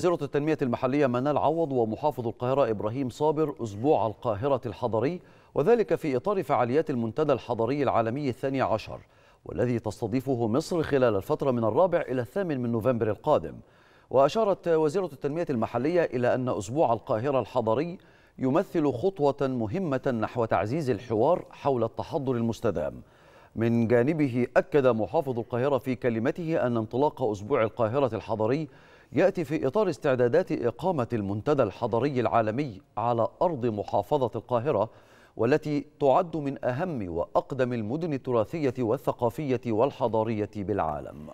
وزيرة التنمية المحلية منال عوض ومحافظ القاهرة إبراهيم صابر أسبوع القاهرة الحضري وذلك في إطار فعاليات المنتدى الحضري العالمي الثاني عشر والذي تستضيفه مصر خلال الفترة من الرابع إلى الثامن من نوفمبر القادم وأشارت وزيرة التنمية المحلية إلى أن أسبوع القاهرة الحضري يمثل خطوة مهمة نحو تعزيز الحوار حول التحضر المستدام من جانبه أكد محافظ القاهرة في كلمته أن انطلاق أسبوع القاهرة الحضري يأتي في إطار استعدادات إقامة المنتدى الحضري العالمي على أرض محافظة القاهرة والتي تعد من أهم وأقدم المدن التراثية والثقافية والحضارية بالعالم